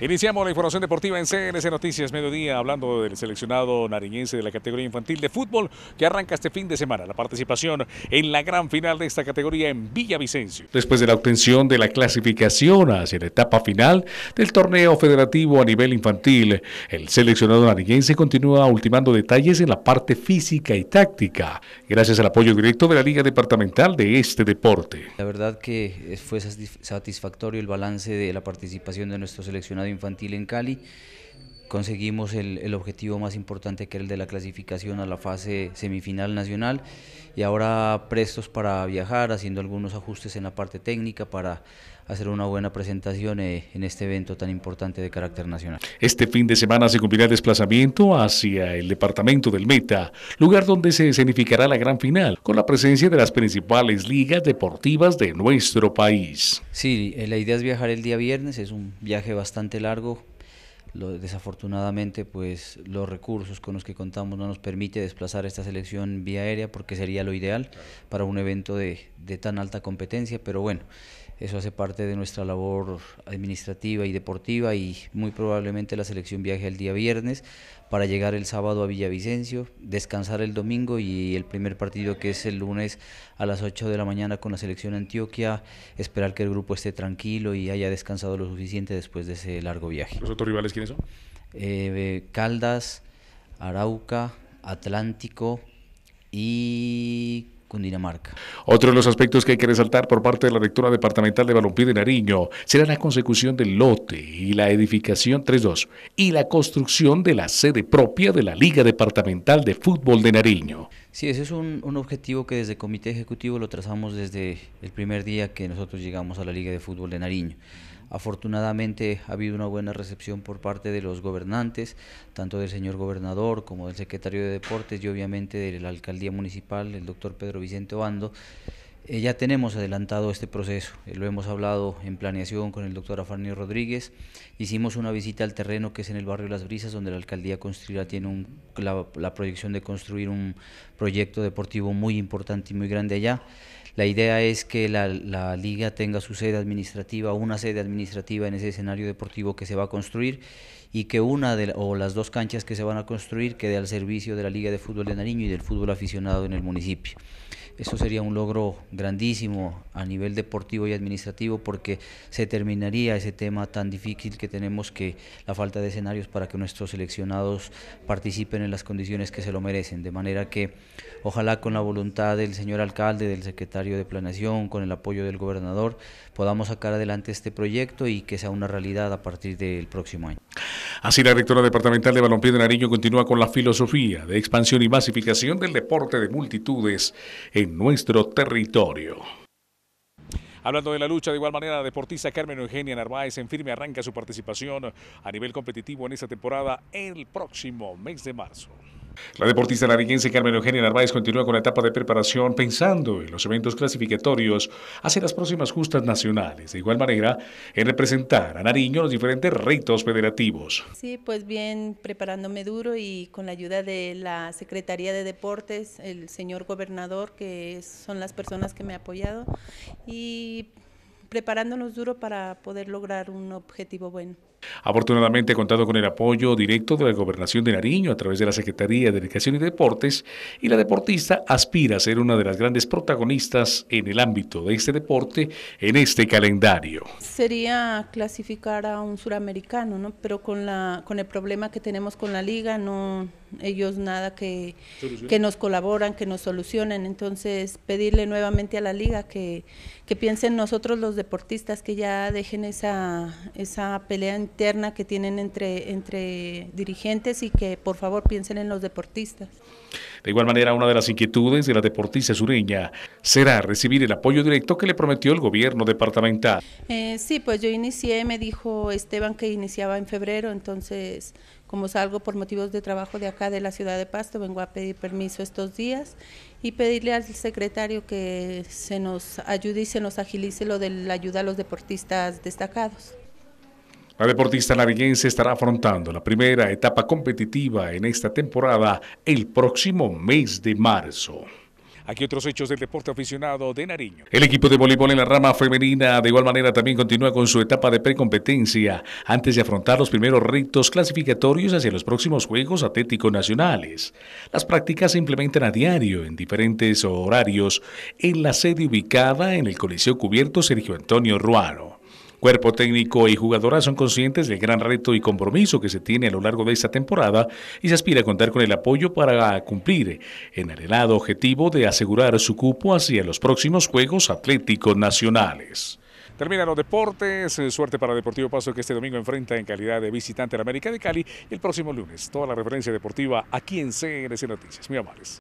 Iniciamos la información deportiva en CNC Noticias Mediodía, hablando del seleccionado nariñense de la categoría infantil de fútbol que arranca este fin de semana. La participación en la gran final de esta categoría en Villavicencio. Después de la obtención de la clasificación hacia la etapa final del torneo federativo a nivel infantil, el seleccionado nariñense continúa ultimando detalles en la parte física y táctica, gracias al apoyo directo de la Liga Departamental de este deporte. La verdad que fue satisfactorio el balance de la participación de nuestro seleccionado Infantil en Cali conseguimos el, objetivo más importante que era el de la clasificación a la fase semifinal nacional y ahora prestos para viajar, haciendo algunos ajustes en la parte técnica para hacer una buena presentación eh, en este evento tan importante de carácter nacional. Este fin de semana se cumplirá el desplazamiento hacia el departamento del Meta, lugar donde se escenificará la gran final, con la presencia de las principales ligas deportivas de nuestro país. Sí, eh, la idea es viajar el día viernes, es un viaje bastante largo, lo, desafortunadamente, pues los recursos con los que contamos no nos permite desplazar esta selección vía aérea porque sería lo ideal para un evento de, de tan alta competencia, pero bueno. Eso hace parte de nuestra labor administrativa y deportiva y muy probablemente la selección viaje el día viernes para llegar el sábado a Villavicencio, descansar el domingo y el primer partido que es el lunes a las 8 de la mañana con la selección Antioquia, esperar que el grupo esté tranquilo y haya descansado lo suficiente después de ese largo viaje. ¿Los otros rivales quiénes son? Eh, Caldas, Arauca, Atlántico y otro de los aspectos que hay que resaltar por parte de la lectura departamental de Balompié de Nariño será la consecución del lote y la edificación 3-2 y la construcción de la sede propia de la Liga Departamental de Fútbol de Nariño. Sí, ese es un, un objetivo que desde el Comité Ejecutivo lo trazamos desde el primer día que nosotros llegamos a la Liga de Fútbol de Nariño. Afortunadamente ha habido una buena recepción por parte de los gobernantes, tanto del señor gobernador como del secretario de Deportes y obviamente de la alcaldía municipal, el doctor Pedro Vicente Obando. Eh, ya tenemos adelantado este proceso, eh, lo hemos hablado en planeación con el doctor Afanio Rodríguez, hicimos una visita al terreno que es en el barrio Las Brisas, donde la alcaldía construirá, tiene un, la proyección de construir un proyecto deportivo muy importante y muy grande allá. La idea es que la, liga tenga su sede administrativa, una sede administrativa en ese escenario deportivo que se va a construir y que una de, o las dos canchas que se van a construir quede al servicio de la Liga de Fútbol de Nariño y del fútbol aficionado en el municipio. Eso sería un logro grandísimo a nivel deportivo y administrativo porque se terminaría ese tema tan difícil que tenemos que la falta de escenarios para que nuestros seleccionados participen en las condiciones que se lo merecen. De manera que ojalá con la voluntad del señor alcalde, del secretario de planeación, con el apoyo del gobernador, podamos sacar adelante este proyecto y que sea una realidad a partir del próximo año. Así la rectora departamental de Balompié de Nariño continúa con la filosofía de expansión y masificación del deporte de multitudes nuestro territorio. Hablando de la lucha, de igual manera, la deportista Carmen Eugenia Narváez en firme arranca su participación a nivel competitivo en esta temporada el próximo mes de marzo. La deportista nariñense Carmen Eugenia Narváez continúa con la etapa de preparación pensando en los eventos clasificatorios hacia las próximas justas nacionales, de igual manera en representar a Nariño los diferentes retos federativos. Sí, pues bien, preparándome duro y con la ayuda de la Secretaría de Deportes, el señor gobernador, que son las personas que me han apoyado, y preparándonos duro para poder lograr un objetivo bueno. Afortunadamente, contado con el apoyo directo de la Gobernación de Nariño a través de la Secretaría de Educación y Deportes y la deportista aspira a ser una de las grandes protagonistas en el ámbito de este deporte en este calendario. Sería clasificar a un suramericano, ¿no? Pero con, la, con el problema que tenemos con la liga, no ellos nada que, que nos colaboran, que nos solucionen. Entonces, pedirle nuevamente a la liga que, que piensen nosotros los deportistas que ya dejen esa, esa pelea en que tienen entre, entre dirigentes y que por favor piensen en los deportistas. De igual manera, una de las inquietudes de la deportista sureña será recibir el apoyo directo que le prometió el gobierno departamental. Eh, sí, pues yo inicié, me dijo Esteban que iniciaba en febrero, entonces como salgo por motivos de trabajo de acá de la ciudad de Pasto, vengo a pedir permiso estos días y pedirle al secretario que se nos ayude y se nos agilice lo de la ayuda a los deportistas destacados. La deportista nariñense estará afrontando la primera etapa competitiva en esta temporada el próximo mes de marzo. Aquí otros hechos del deporte aficionado de Nariño. El equipo de voleibol en la rama femenina de igual manera también continúa con su etapa de precompetencia antes de afrontar los primeros retos clasificatorios hacia los próximos Juegos Atléticos Nacionales. Las prácticas se implementan a diario en diferentes horarios en la sede ubicada en el Coliseo Cubierto Sergio Antonio Ruano. Cuerpo técnico y jugadoras son conscientes del gran reto y compromiso que se tiene a lo largo de esta temporada y se aspira a contar con el apoyo para cumplir en el helado objetivo de asegurar su cupo hacia los próximos Juegos Atléticos Nacionales. Termina los deportes. Eh, suerte para Deportivo Paso que este domingo enfrenta en calidad de visitante a la América de Cali el próximo lunes. Toda la referencia deportiva aquí en CNC Noticias. Muy amables.